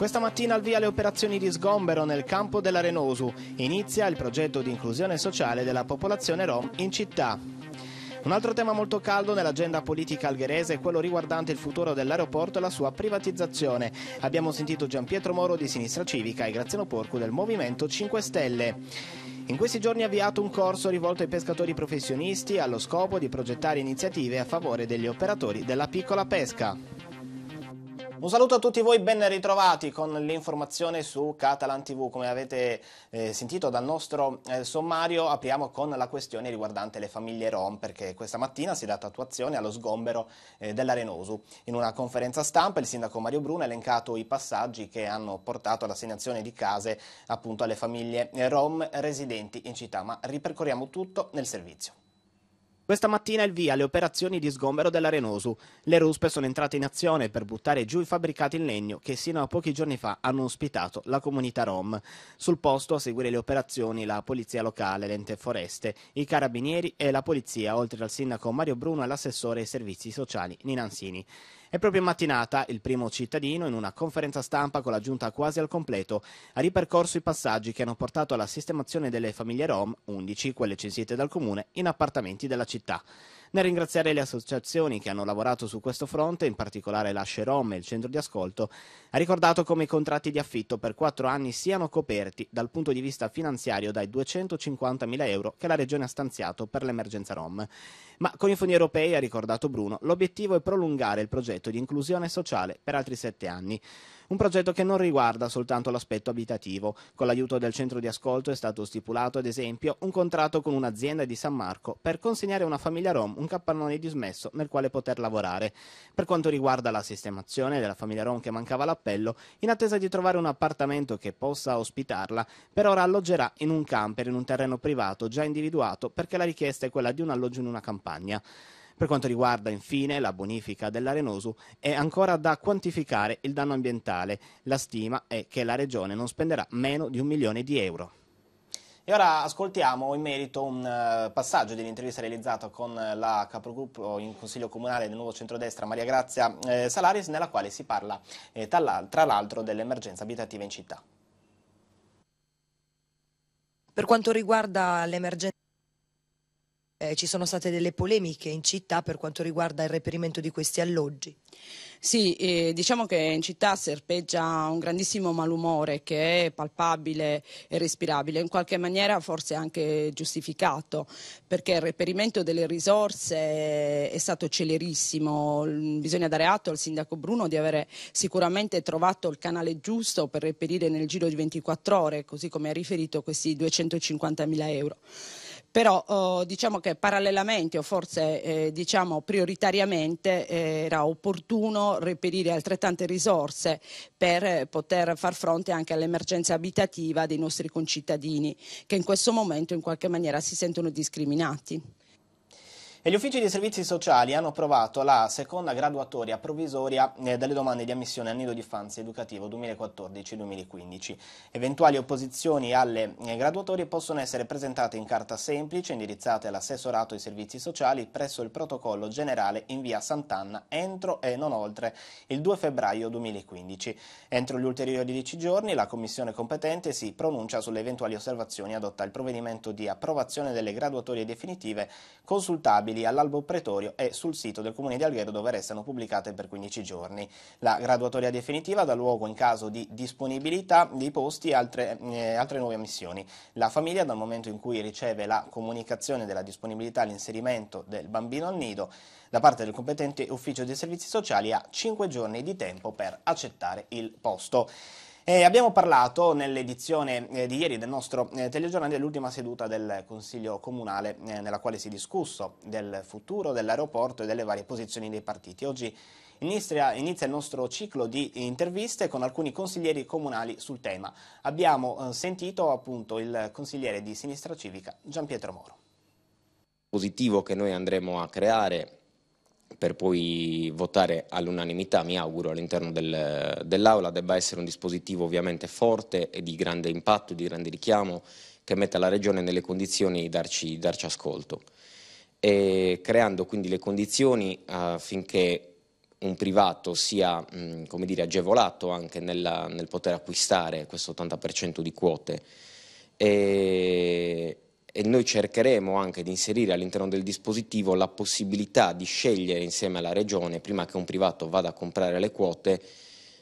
Questa mattina al via le operazioni di sgombero nel campo dell'Arenosu. Inizia il progetto di inclusione sociale della popolazione rom in città. Un altro tema molto caldo nell'agenda politica algherese è quello riguardante il futuro dell'aeroporto e la sua privatizzazione. Abbiamo sentito Gian Pietro Moro di Sinistra Civica e Graziano Porco del Movimento 5 Stelle. In questi giorni è avviato un corso rivolto ai pescatori professionisti allo scopo di progettare iniziative a favore degli operatori della piccola pesca. Un saluto a tutti voi, ben ritrovati con l'informazione su Catalan TV. Come avete eh, sentito dal nostro eh, sommario, apriamo con la questione riguardante le famiglie Rom, perché questa mattina si è data attuazione allo sgombero eh, dell'Arenosu. In una conferenza stampa il sindaco Mario Bruno ha elencato i passaggi che hanno portato all'assegnazione di case appunto alle famiglie eh, Rom residenti in città, ma ripercorriamo tutto nel servizio. Questa mattina il via alle operazioni di sgombero dell'Arenosu. Le ruspe sono entrate in azione per buttare giù i fabbricati in legno che sino a pochi giorni fa hanno ospitato la comunità rom. Sul posto a seguire le operazioni la polizia locale, l'ente foreste, i carabinieri e la polizia, oltre al sindaco Mario Bruno e l'assessore ai servizi sociali Ninansini. È proprio in mattinata il primo cittadino, in una conferenza stampa con la giunta quasi al completo, ha ripercorso i passaggi che hanno portato alla sistemazione delle famiglie Rom, 11 quelle censite dal comune, in appartamenti della città. Nel ringraziare le associazioni che hanno lavorato su questo fronte, in particolare la Scerom e il centro di ascolto, ha ricordato come i contratti di affitto per quattro anni siano coperti dal punto di vista finanziario dai 250.000 euro che la Regione ha stanziato per l'emergenza Rom. Ma con i fondi europei, ha ricordato Bruno, l'obiettivo è prolungare il progetto di inclusione sociale per altri sette anni. Un progetto che non riguarda soltanto l'aspetto abitativo. Con l'aiuto del centro di ascolto è stato stipulato, ad esempio, un contratto con un'azienda di San Marco per consegnare a una famiglia rom un capannone dismesso nel quale poter lavorare. Per quanto riguarda la sistemazione della famiglia rom che mancava l'appello, in attesa di trovare un appartamento che possa ospitarla, per ora alloggerà in un camper in un terreno privato già individuato perché la richiesta è quella di un alloggio in una campagna. Per quanto riguarda infine la bonifica dell'Arenosu è ancora da quantificare il danno ambientale. La stima è che la Regione non spenderà meno di un milione di euro. E ora ascoltiamo in merito un eh, passaggio dell'intervista realizzata con la capogruppo in Consiglio Comunale del Nuovo Centrodestra Maria Grazia eh, Salaris nella quale si parla eh, tra l'altro dell'emergenza abitativa in città. Per quanto riguarda l'emergenza eh, ci sono state delle polemiche in città per quanto riguarda il reperimento di questi alloggi. Sì, eh, diciamo che in città serpeggia un grandissimo malumore che è palpabile e respirabile, in qualche maniera forse anche giustificato, perché il reperimento delle risorse è stato celerissimo. Bisogna dare atto al sindaco Bruno di avere sicuramente trovato il canale giusto per reperire nel giro di 24 ore, così come ha riferito questi 250 mila euro però eh, diciamo che parallelamente o forse eh, diciamo prioritariamente eh, era opportuno reperire altrettante risorse per poter far fronte anche all'emergenza abitativa dei nostri concittadini che in questo momento in qualche maniera si sentono discriminati. E gli uffici dei servizi sociali hanno approvato la seconda graduatoria provvisoria eh, delle domande di ammissione al nido di infanzia educativo 2014-2015. Eventuali opposizioni alle eh, graduatorie possono essere presentate in carta semplice indirizzate all'assessorato ai servizi sociali presso il protocollo generale in via Sant'Anna entro e non oltre il 2 febbraio 2015. Entro gli ulteriori 10 giorni la commissione competente si pronuncia sulle eventuali osservazioni e adotta il provvedimento di approvazione delle graduatorie definitive consultabili rinnovabili all'albo pretorio e sul sito del Comune di Alghero dove restano pubblicate per 15 giorni. La graduatoria definitiva dà luogo in caso di disponibilità di posti e altre, eh, altre nuove ammissioni. La famiglia dal momento in cui riceve la comunicazione della disponibilità all'inserimento del bambino al nido da parte del competente ufficio dei servizi sociali ha 5 giorni di tempo per accettare il posto. Eh, abbiamo parlato nell'edizione eh, di ieri del nostro eh, telegiornale dell'ultima seduta del Consiglio Comunale eh, nella quale si è discusso del futuro dell'aeroporto e delle varie posizioni dei partiti. Oggi inizia, inizia, il nostro ciclo di interviste con alcuni consiglieri comunali sul tema. Abbiamo eh, sentito appunto il consigliere di Sinistra Civica Gian Pietro Moro. Positivo che noi andremo a creare per poi votare all'unanimità, mi auguro, all'interno del, dell'Aula, debba essere un dispositivo ovviamente forte e di grande impatto, di grande richiamo, che metta la Regione nelle condizioni di darci, darci ascolto. E creando quindi le condizioni eh, affinché un privato sia come dire, agevolato anche nella, nel poter acquistare questo 80% di quote. E e noi cercheremo anche di inserire all'interno del dispositivo la possibilità di scegliere insieme alla Regione, prima che un privato vada a comprare le quote,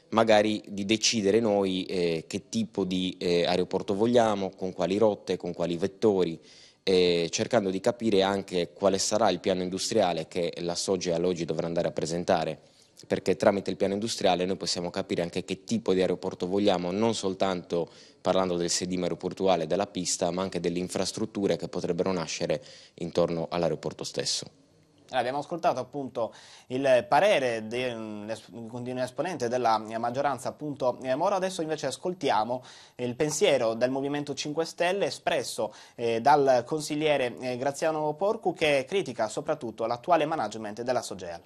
magari di decidere noi eh, che tipo di eh, aeroporto vogliamo, con quali rotte, con quali vettori, eh, cercando di capire anche quale sarà il piano industriale che la Soge all'oggi dovrà andare a presentare perché tramite il piano industriale noi possiamo capire anche che tipo di aeroporto vogliamo, non soltanto parlando del sedime aeroportuale, della pista, ma anche delle infrastrutture che potrebbero nascere intorno all'aeroporto stesso. Abbiamo ascoltato appunto il parere mm, di un esponente della maggioranza appunto eh, Moro, adesso invece ascoltiamo il pensiero del Movimento 5 Stelle espresso eh, dal consigliere eh, Graziano Porcu che critica soprattutto l'attuale management della Sogeal.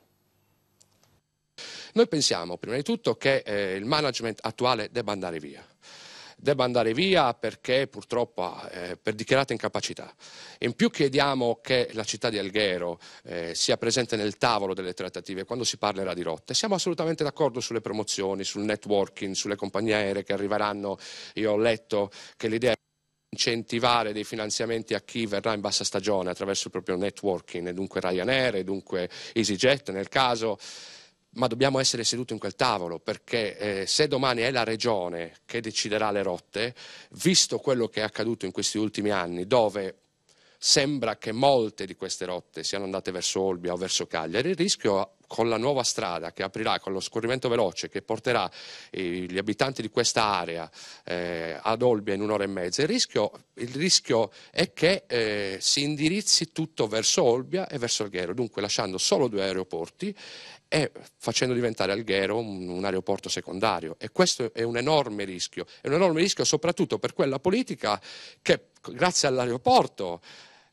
Noi pensiamo prima di tutto che eh, il management attuale debba andare via debba andare via perché purtroppo eh, per dichiarata incapacità. In più chiediamo che la città di Alghero eh, sia presente nel tavolo delle trattative quando si parlerà di rotte. Siamo assolutamente d'accordo sulle promozioni, sul networking, sulle compagnie aeree che arriveranno. Io ho letto che l'idea è incentivare dei finanziamenti a chi verrà in bassa stagione attraverso il proprio networking, e dunque Ryanair, dunque EasyJet nel caso ma dobbiamo essere seduti in quel tavolo perché eh, se domani è la regione che deciderà le rotte, visto quello che è accaduto in questi ultimi anni, dove sembra che molte di queste rotte siano andate verso Olbia o verso Cagliari, il rischio con la nuova strada che aprirà con lo scorrimento veloce che porterà eh, gli abitanti di questa area eh, ad Olbia in un'ora e mezza, il rischio, il rischio è che eh, si indirizzi tutto verso Olbia e verso Alghero, dunque lasciando solo due aeroporti e facendo diventare Alghero un, un aeroporto secondario. E questo è un enorme rischio, è un enorme rischio soprattutto per quella politica che grazie all'aeroporto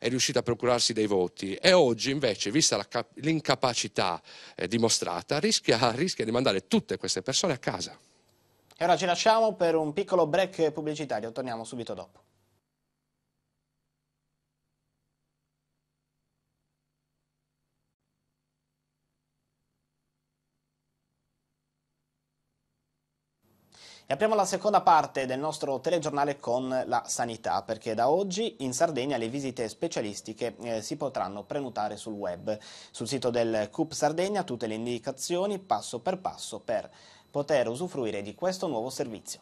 è riuscita a procurarsi dei voti e oggi invece, vista l'incapacità eh, dimostrata, rischia, rischia di mandare tutte queste persone a casa. E ora ci lasciamo per un piccolo break pubblicitario, torniamo subito dopo. E apriamo la seconda parte del nostro telegiornale con la sanità, perché da oggi in Sardegna le visite specialistiche eh, si potranno prenotare sul web. Sul sito del CUP Sardegna tutte le indicazioni passo per passo per poter usufruire di questo nuovo servizio.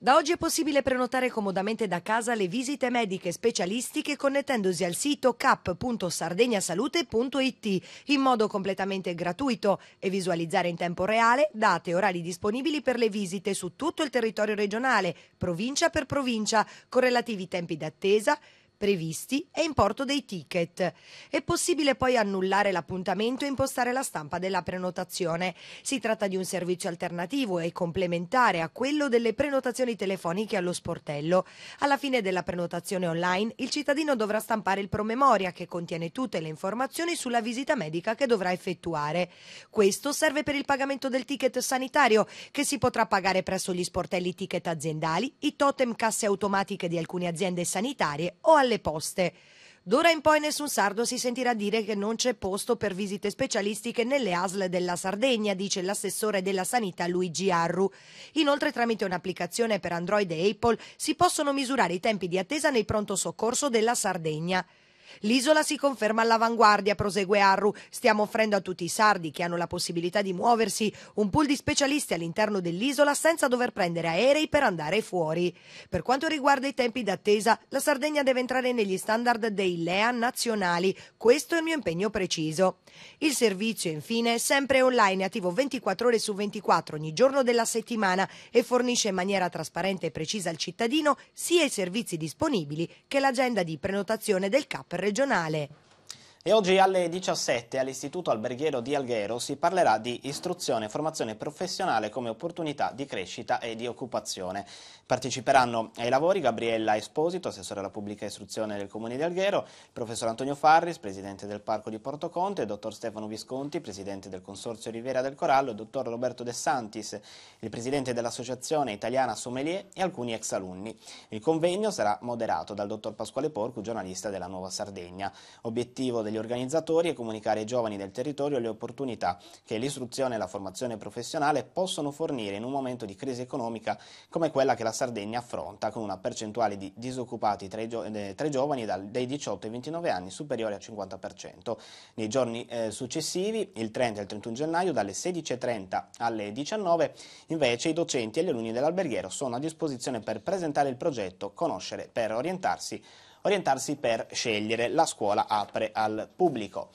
Da oggi è possibile prenotare comodamente da casa le visite mediche specialistiche connettendosi al sito cap.sardegnasalute.it in modo completamente gratuito e visualizzare in tempo reale date e orari disponibili per le visite su tutto il territorio regionale, provincia per provincia, con relativi tempi d'attesa, previsti e importo dei ticket. È possibile poi annullare l'appuntamento e impostare la stampa della prenotazione. Si tratta di un servizio alternativo e complementare a quello delle prenotazioni telefoniche allo sportello. Alla fine della prenotazione online il cittadino dovrà stampare il promemoria che contiene tutte le informazioni sulla visita medica che dovrà effettuare. Questo serve per il pagamento del ticket sanitario che si potrà pagare presso gli sportelli ticket aziendali, i totem casse automatiche di alcune aziende sanitarie o alle alle poste. D'ora in poi nessun sardo si sentirà dire che non c'è posto per visite specialistiche nelle ASL della Sardegna, dice l'assessore della sanità Luigi Arru. Inoltre tramite un'applicazione per Android e Apple si possono misurare i tempi di attesa nel pronto soccorso della Sardegna. L'isola si conferma all'avanguardia, prosegue Arru. Stiamo offrendo a tutti i sardi che hanno la possibilità di muoversi un pool di specialisti all'interno dell'isola senza dover prendere aerei per andare fuori. Per quanto riguarda i tempi d'attesa, la Sardegna deve entrare negli standard dei LEA nazionali. Questo è il mio impegno preciso. Il servizio, infine, è sempre online, attivo 24 ore su 24 ogni giorno della settimana e fornisce in maniera trasparente e precisa al cittadino sia i servizi disponibili che l'agenda di prenotazione del CAP regionale. E oggi alle 17 all'Istituto Alberghiero di Alghero si parlerà di istruzione e formazione professionale come opportunità di crescita e di occupazione. Parteciperanno ai lavori Gabriella Esposito, assessore alla pubblica istruzione del Comune di Alghero, il professor Antonio Farris, presidente del Parco di Porto Conte, il dottor Stefano Visconti, presidente del Consorzio Rivera del Corallo, il dottor Roberto De Santis, il presidente dell'Associazione Italiana Sommelier e alcuni ex alunni. Il convegno sarà moderato dal dottor Pasquale Porco, giornalista della Nuova Sardegna. Obiettivo degli organizzatori è comunicare ai giovani del territorio le opportunità che l'istruzione e la formazione professionale possono fornire in un momento di crisi economica come quella che la Sardegna affronta con una percentuale di disoccupati tra i, gio eh, tra i giovani dai 18 ai 29 anni superiore al 50%. Nei giorni eh, successivi, il 30 e il 31 gennaio, dalle 16.30 alle 19, invece i docenti e gli alunni dell'alberghiero sono a disposizione per presentare il progetto, conoscere per orientarsi orientarsi per scegliere la scuola apre al pubblico.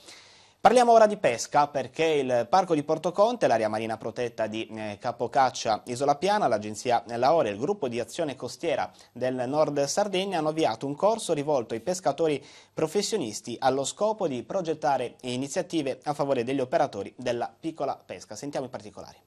Parliamo ora di pesca perché il parco di Porto Conte, l'area marina protetta di eh, Capocaccia Isola Piana, l'agenzia Laore e il gruppo di azione costiera del Nord Sardegna hanno avviato un corso rivolto ai pescatori professionisti allo scopo di progettare iniziative a favore degli operatori della piccola pesca. Sentiamo i particolari.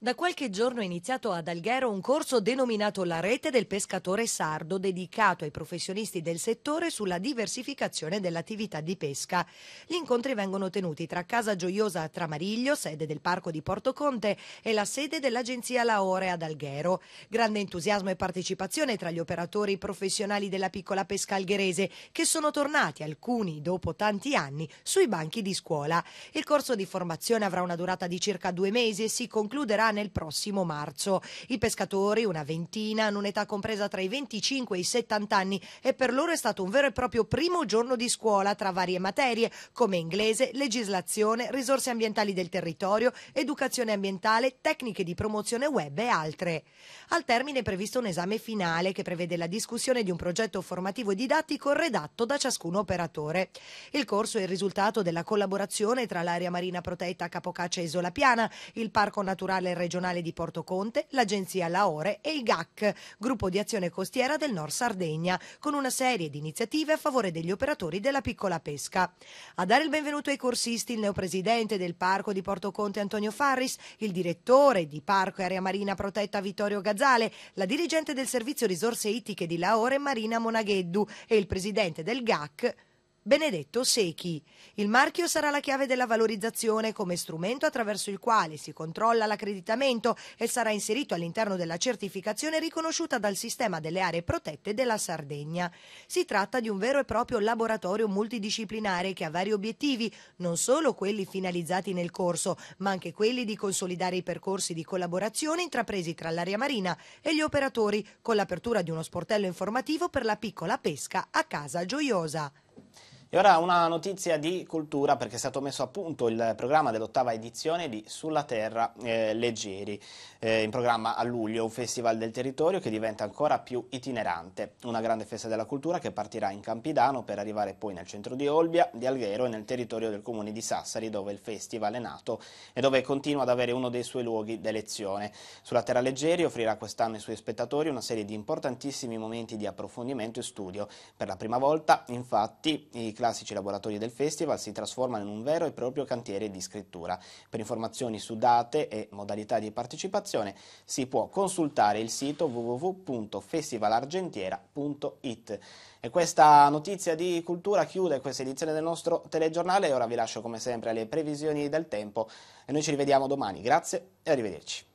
Da qualche giorno è iniziato ad Alghero un corso denominato La rete del pescatore sardo, dedicato ai professionisti del settore sulla diversificazione dell'attività di pesca. Gli incontri vengono tenuti tra Casa Gioiosa a Tramariglio, sede del parco di Porto Conte, e la sede dell'agenzia Laore ad Alghero. Grande entusiasmo e partecipazione tra gli operatori professionali della piccola pesca algherese, che sono tornati, alcuni dopo tanti anni, sui banchi di scuola. Il corso di formazione avrà una durata di circa due mesi e si concluderà nel prossimo marzo. I pescatori, una ventina, hanno un'età compresa tra i 25 e i 70 anni e per loro è stato un vero e proprio primo giorno di scuola tra varie materie come inglese, legislazione, risorse ambientali del territorio, educazione ambientale, tecniche di promozione web e altre. Al termine è previsto un esame finale che prevede la discussione di un progetto formativo e didattico redatto da ciascun operatore. Il corso è il risultato della collaborazione tra l'area marina protetta Capocaccia e Isola Piana, il Parco Naturale regionale di Porto Conte, l'agenzia Laore e il GAC, gruppo di azione costiera del Nord Sardegna, con una serie di iniziative a favore degli operatori della piccola pesca. A dare il benvenuto ai corsisti il neopresidente del parco di Porto Conte Antonio Farris, il direttore di Parco e Area Marina Protetta Vittorio Gazzale, la dirigente del servizio risorse ittiche di Laore Marina Monagheddu e il presidente del GAC Benedetto Secchi. Il marchio sarà la chiave della valorizzazione come strumento attraverso il quale si controlla l'accreditamento e sarà inserito all'interno della certificazione riconosciuta dal sistema delle aree protette della Sardegna. Si tratta di un vero e proprio laboratorio multidisciplinare che ha vari obiettivi, non solo quelli finalizzati nel corso, ma anche quelli di consolidare i percorsi di collaborazione intrapresi tra l'area marina e gli operatori, con l'apertura di uno sportello informativo per la piccola pesca a Casa Gioiosa. E ora una notizia di cultura perché è stato messo a punto il programma dell'ottava edizione di Sulla Terra eh, Leggeri, eh, in programma a luglio un festival del territorio che diventa ancora più itinerante, una grande festa della cultura che partirà in Campidano per arrivare poi nel centro di Olbia, di Alghero e nel territorio del comune di Sassari dove il festival è nato e dove continua ad avere uno dei suoi luoghi d'elezione. Sulla Terra Leggeri offrirà quest'anno ai suoi spettatori una serie di importantissimi momenti di approfondimento e studio. Per la prima volta infatti i classici laboratori del festival si trasformano in un vero e proprio cantiere di scrittura. Per informazioni su date e modalità di partecipazione si può consultare il sito www.festivalargentiera.it. E questa notizia di cultura chiude questa edizione del nostro telegiornale e ora vi lascio come sempre alle previsioni del tempo e noi ci rivediamo domani. Grazie e arrivederci.